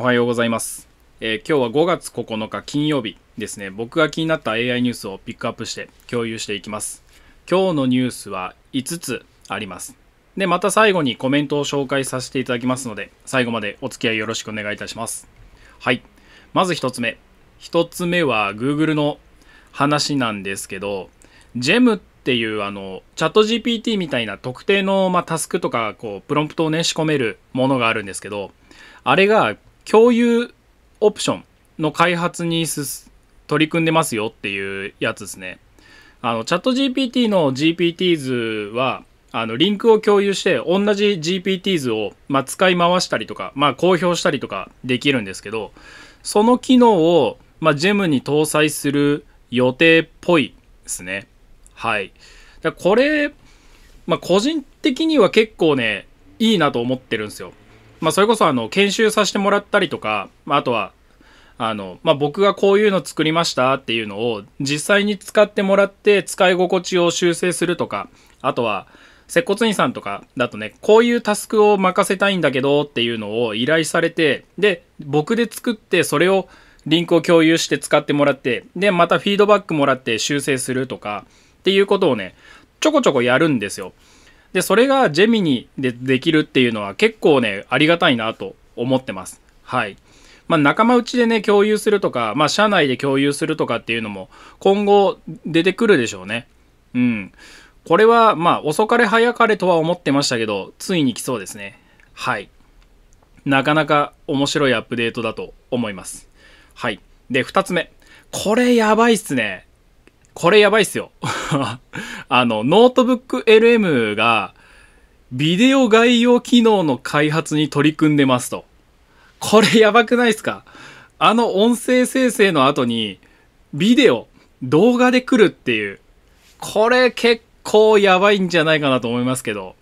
おはようございます、えー、今日は5月9日金曜日ですね僕が気になった AI ニュースをピックアップして共有していきます今日のニュースは5つありますでまた最後にコメントを紹介させていただきますので最後までお付き合いよろしくお願いいたしますはいまず1つ目1つ目は Google の話なんですけど GEM っていうあのチャット GPT みたいな特定の、まあ、タスクとかこうプロンプトをね仕込めるものがあるんですけどあれが共有オプションの開発に取り組んでますよっていうやつですね。あの、チャット GPT の GPT 図は、あの、リンクを共有して、同じ GPT 図を、まあ、使い回したりとか、まあ、公表したりとかできるんですけど、その機能を、まあ、ジェムに搭載する予定っぽいですね。はい。これ、まあ、個人的には結構ね、いいなと思ってるんですよ。まあ、それこそあの研修させてもらったりとか、まあ、あとはあの、まあ、僕がこういうの作りましたっていうのを実際に使ってもらって使い心地を修正するとかあとは接骨院さんとかだとねこういうタスクを任せたいんだけどっていうのを依頼されてで僕で作ってそれをリンクを共有して使ってもらってでまたフィードバックもらって修正するとかっていうことをねちょこちょこやるんですよ。で、それがジェミニでできるっていうのは結構ね、ありがたいなと思ってます。はい。まあ、仲間内でね、共有するとか、まあ、社内で共有するとかっていうのも、今後出てくるでしょうね。うん。これは、まあ、遅かれ早かれとは思ってましたけど、ついに来そうですね。はい。なかなか面白いアップデートだと思います。はい。で、2つ目。これやばいっすね。これやばいっすよ。あの、ノートブック LM が、ビデオ概要機能の開発に取り組んでますと。これやばくないっすかあの音声生成の後に、ビデオ、動画で来るっていう。これ結構やばいんじゃないかなと思いますけど。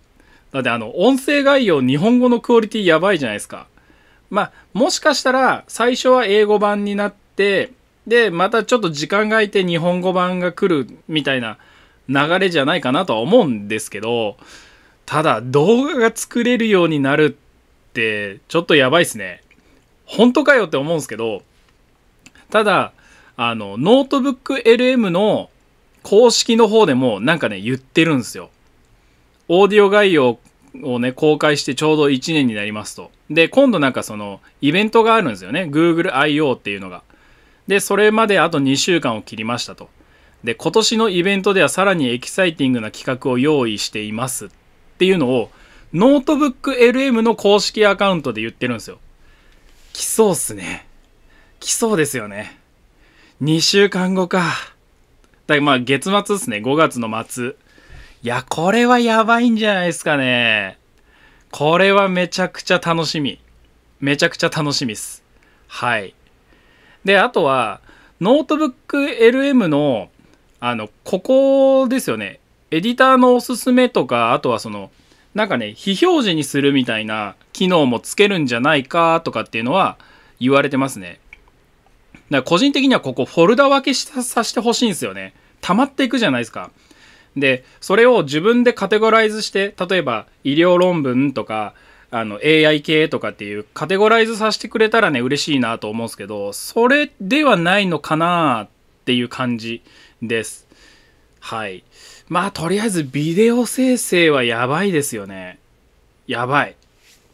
だってあの、音声概要日本語のクオリティやばいじゃないですか。まあ、もしかしたら最初は英語版になって、で、またちょっと時間が空いて日本語版が来るみたいな流れじゃないかなとは思うんですけど、ただ動画が作れるようになるってちょっとやばいっすね。本当かよって思うんですけど、ただ、あの、ノートブック LM の公式の方でもなんかね、言ってるんですよ。オーディオ概要をね、公開してちょうど1年になりますと。で、今度なんかその、イベントがあるんですよね。Google I.O. っていうのが。で、それまであと2週間を切りましたと。で、今年のイベントではさらにエキサイティングな企画を用意していますっていうのを、ノートブック LM の公式アカウントで言ってるんですよ。来そうっすね。来そうですよね。2週間後か。だまあ月末っすね。5月の末。いや、これはやばいんじゃないですかね。これはめちゃくちゃ楽しみ。めちゃくちゃ楽しみっす。はい。であとはノートブック LM のあのここですよねエディターのおすすめとかあとはそのなんかね非表示にするみたいな機能もつけるんじゃないかとかっていうのは言われてますねだから個人的にはここフォルダ分けさせてほしいんですよね溜まっていくじゃないですかでそれを自分でカテゴライズして例えば医療論文とかあの AI 系とかっていうカテゴライズさせてくれたらね嬉しいなと思うんですけどそれではないのかなっていう感じですはいまあとりあえずビデオ生成はやばいですよねやばい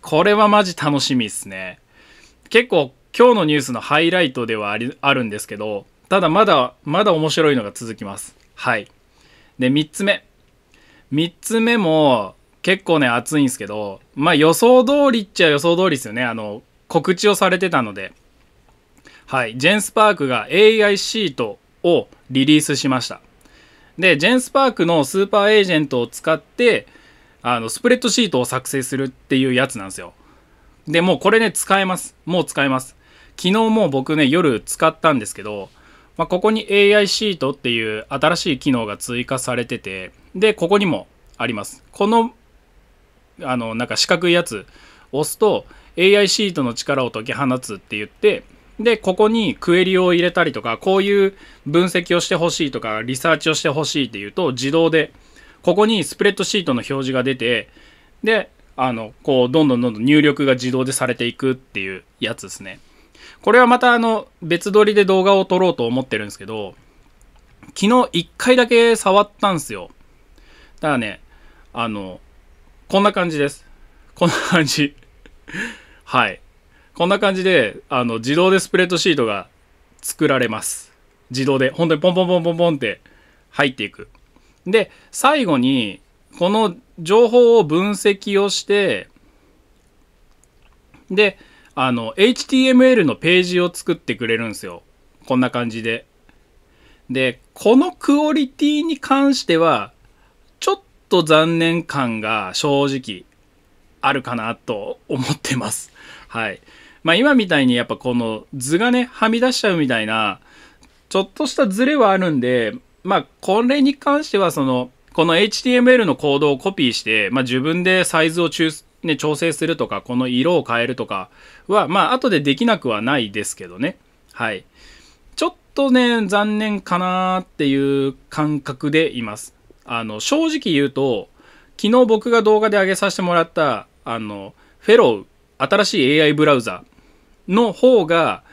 これはマジ楽しみっすね結構今日のニュースのハイライトではありあるんですけどただまだまだ面白いのが続きますはいで3つ目3つ目も結構ね、暑いんですけど、まあ予想通りっちゃ予想通りですよね。あの、告知をされてたので。はい。ジェンスパークが AI シートをリリースしました。で、ジェンスパークのスーパーエージェントを使って、あの、スプレッドシートを作成するっていうやつなんですよ。で、もうこれね、使えます。もう使えます。昨日も僕ね、夜使ったんですけど、まあ、ここに AI シートっていう新しい機能が追加されてて、で、ここにもあります。このあのなんか四角いやつ押すと AI シートの力を解き放つって言ってでここにクエリを入れたりとかこういう分析をしてほしいとかリサーチをしてほしいっていうと自動でここにスプレッドシートの表示が出てであのこうどんどんどんどん入力が自動でされていくっていうやつですねこれはまたあの別撮りで動画を撮ろうと思ってるんですけど昨日1回だけ触ったんですよただねあのこんな感じです。こんな感じ。はい。こんな感じで、あの、自動でスプレッドシートが作られます。自動で、本当にポンポンポンポンポンって入っていく。で、最後に、この情報を分析をして、で、あの、HTML のページを作ってくれるんですよ。こんな感じで。で、このクオリティに関しては、と残念感が正直あるかなと思ってます。はい。まあ、今みたいにやっぱこの図がね、はみ出しちゃうみたいな、ちょっとしたズレはあるんで、まあ、これに関してはその、この HTML のコードをコピーして、まあ、自分でサイズを中、ね、調整するとか、この色を変えるとかは、まあ、後でできなくはないですけどね。はい。ちょっとね、残念かなっていう感覚でいます。あの、正直言うと、昨日僕が動画で上げさせてもらった、あの、フェロー、新しい AI ブラウザの方が、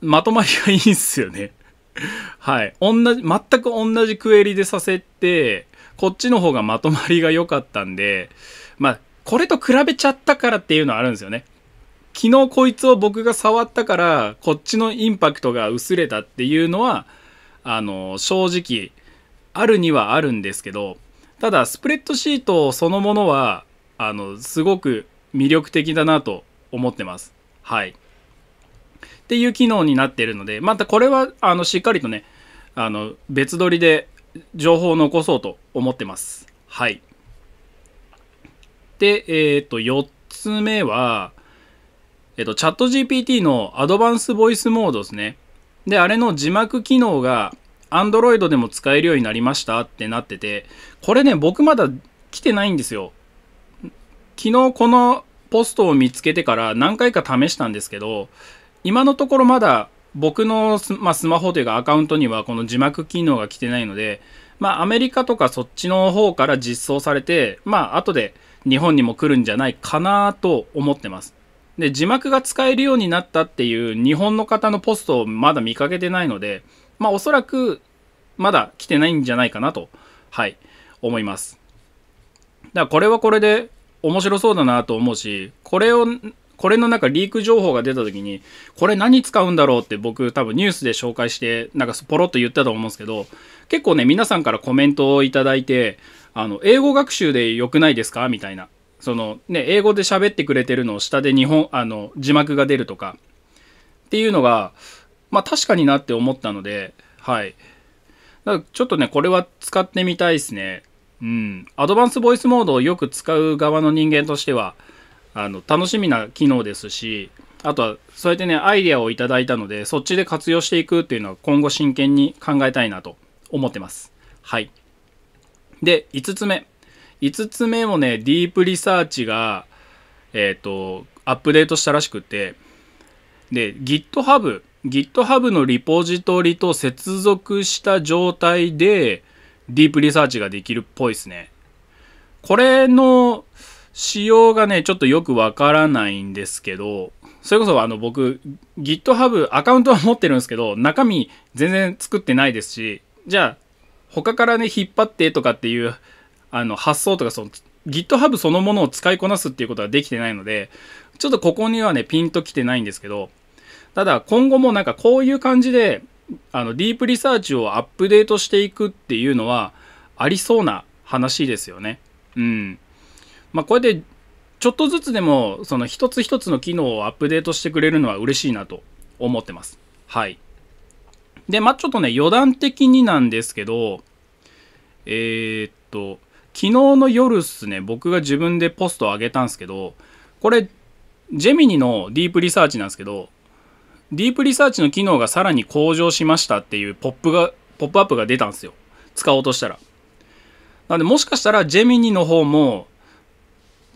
まとまりがいいんすよね。はい。同じ、全く同じクエリでさせて、こっちの方がまとまりが良かったんで、まあ、これと比べちゃったからっていうのはあるんですよね。昨日こいつを僕が触ったから、こっちのインパクトが薄れたっていうのは、あの、正直、あるにはあるんですけどただスプレッドシートそのものはあのすごく魅力的だなと思ってます。はい、っていう機能になっているのでまたこれはあのしっかりとねあの別撮りで情報を残そうと思ってます。はい、で、えっ、ー、と4つ目は、えっ、ー、とチャット GPT のアドバンスボイスモードですね。であれの字幕機能がアンドロイドでも使えるようになりましたってなってて、これね、僕まだ来てないんですよ。昨日このポストを見つけてから何回か試したんですけど、今のところまだ僕のス,、まあ、スマホというかアカウントにはこの字幕機能が来てないので、まあアメリカとかそっちの方から実装されて、まあ後で日本にも来るんじゃないかなと思ってます。で、字幕が使えるようになったっていう日本の方のポストをまだ見かけてないので、まあ、おそらく、まだ来てないんじゃないかなと、はい、思います。だから、これはこれで面白そうだなと思うし、これを、これのなんかリーク情報が出た時に、これ何使うんだろうって僕多分ニュースで紹介して、なんかポロッと言ったと思うんですけど、結構ね、皆さんからコメントをいただいて、あの、英語学習で良くないですかみたいな。そのね、英語で喋ってくれてるのを下で日本、あの、字幕が出るとか、っていうのが、まあ確かになって思ったので、はい。だちょっとね、これは使ってみたいですね。うん。アドバンスボイスモードをよく使う側の人間としては、あの、楽しみな機能ですし、あとは、そうやってね、アイディアをいただいたので、そっちで活用していくっていうのは今後真剣に考えたいなと思ってます。はい。で、5つ目。5つ目もね、ディープリサーチが、えっ、ー、と、アップデートしたらしくて、で、GitHub GitHub のリポジトリと接続した状態でディープリサーチができるっぽいですね。これの仕様がね、ちょっとよくわからないんですけど、それこそあの僕 GitHub アカウントは持ってるんですけど、中身全然作ってないですし、じゃあ他からね、引っ張ってとかっていうあの発想とかその GitHub そのものを使いこなすっていうことはできてないので、ちょっとここにはね、ピンときてないんですけど、ただ今後もなんかこういう感じであのディープリサーチをアップデートしていくっていうのはありそうな話ですよね。うん。まあこうやってちょっとずつでもその一つ一つの機能をアップデートしてくれるのは嬉しいなと思ってます。はい。で、まあちょっとね余談的になんですけど、えー、っと、昨日の夜っすね、僕が自分でポストを上げたんですけど、これ、ジェミニのディープリサーチなんですけど、ディープリサーチの機能がさらに向上しましたっていうポップが、ポップアップが出たんですよ。使おうとしたら。なんでもしかしたらジェミニの方も、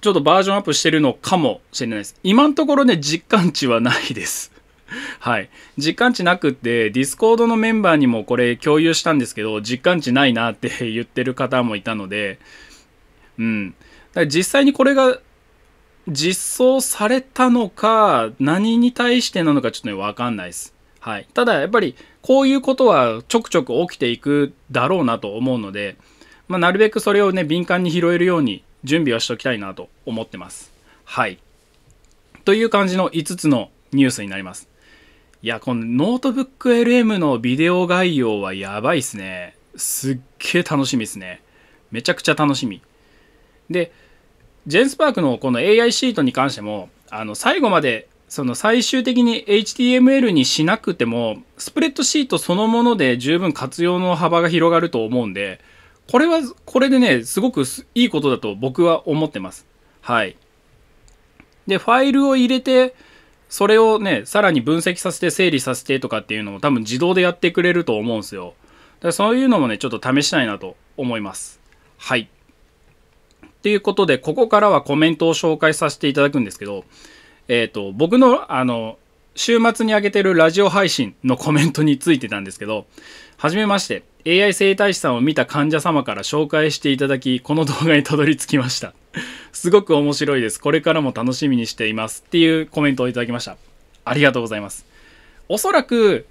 ちょっとバージョンアップしてるのかもしれないです。今のところね、実感値はないです。はい。実感値なくって、ディスコードのメンバーにもこれ共有したんですけど、実感値ないなって言ってる方もいたので、うん。だから実際にこれが実装されたのか、何に対してなのかちょっとね、わかんないです。はい。ただ、やっぱり、こういうことはちょくちょく起きていくだろうなと思うので、まあ、なるべくそれをね、敏感に拾えるように準備はしておきたいなと思ってます。はい。という感じの5つのニュースになります。いや、このノートブック LM のビデオ概要はやばいっすね。すっげえ楽しみっすね。めちゃくちゃ楽しみ。で、ジェンスパークのこの AI シートに関しても、あの、最後まで、その最終的に HTML にしなくても、スプレッドシートそのもので十分活用の幅が広がると思うんで、これは、これでね、すごくいいことだと僕は思ってます。はい。で、ファイルを入れて、それをね、さらに分析させて整理させてとかっていうのも多分自動でやってくれると思うんですよ。だからそういうのもね、ちょっと試したいなと思います。はい。っていうことで、ここからはコメントを紹介させていただくんですけど、えっ、ー、と、僕の、あの、週末に上げてるラジオ配信のコメントについてなんですけど、はじめまして、AI 生態師さんを見た患者様から紹介していただき、この動画にたどり着きました。すごく面白いです。これからも楽しみにしています。っていうコメントをいただきました。ありがとうございます。おそらく、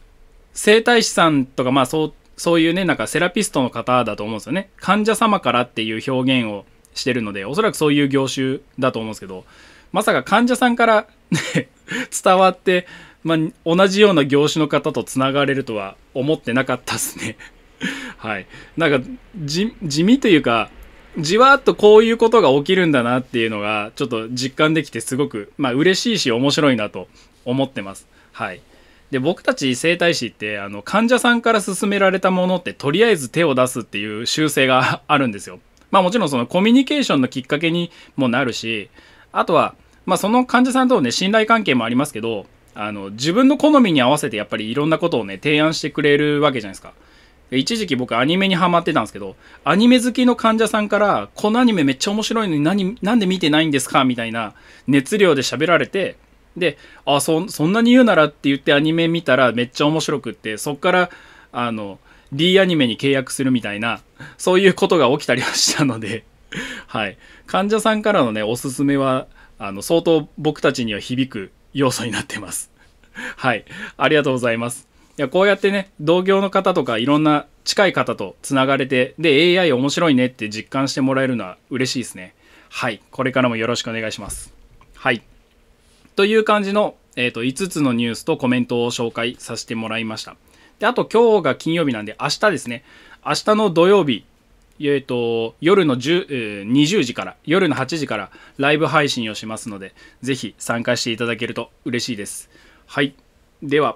生態師さんとか、まあそう、そういうね、なんかセラピストの方だと思うんですよね。患者様からっていう表現をしてるので、おそらくそういう業種だと思うんですけど、まさか患者さんから 伝わって、まあ、同じような業種の方とつながれるとは思ってなかったですね はい。なんか、地味というか、じわっとこういうことが起きるんだなっていうのが、ちょっと実感できてすごく、まあ、嬉しいし面白いなと思ってます。はい。で僕たち整体師ってあの患者さんから勧められたものってとりあえず手を出すっていう習性があるんですよ。まあもちろんそのコミュニケーションのきっかけにもなるし、あとは、まあその患者さんとのね、信頼関係もありますけど、あの、自分の好みに合わせてやっぱりいろんなことをね、提案してくれるわけじゃないですか。一時期僕アニメにハマってたんですけど、アニメ好きの患者さんから、このアニメめっちゃ面白いのに何、なんで見てないんですかみたいな熱量で喋られて、で、あ、そ、そんなに言うならって言ってアニメ見たらめっちゃ面白くって、そっから、あの、D アニメに契約するみたいな、そういうことが起きたりはしたので はい。患者さんからのね、おすすめは、あの、相当僕たちには響く要素になってます はい。ありがとうございます。いや、こうやってね、同業の方とかいろんな近い方とつながれて、で、AI 面白いねって実感してもらえるのは嬉しいですね。はい。これからもよろしくお願いします。はい。という感じの、えっ、ー、と、5つのニュースとコメントを紹介させてもらいました。で、あと今日が金曜日なんで、明日ですね。明日の土曜日、えっ、ー、と、夜の10、20時から、夜の8時からライブ配信をしますので、ぜひ参加していただけると嬉しいです。はい。では。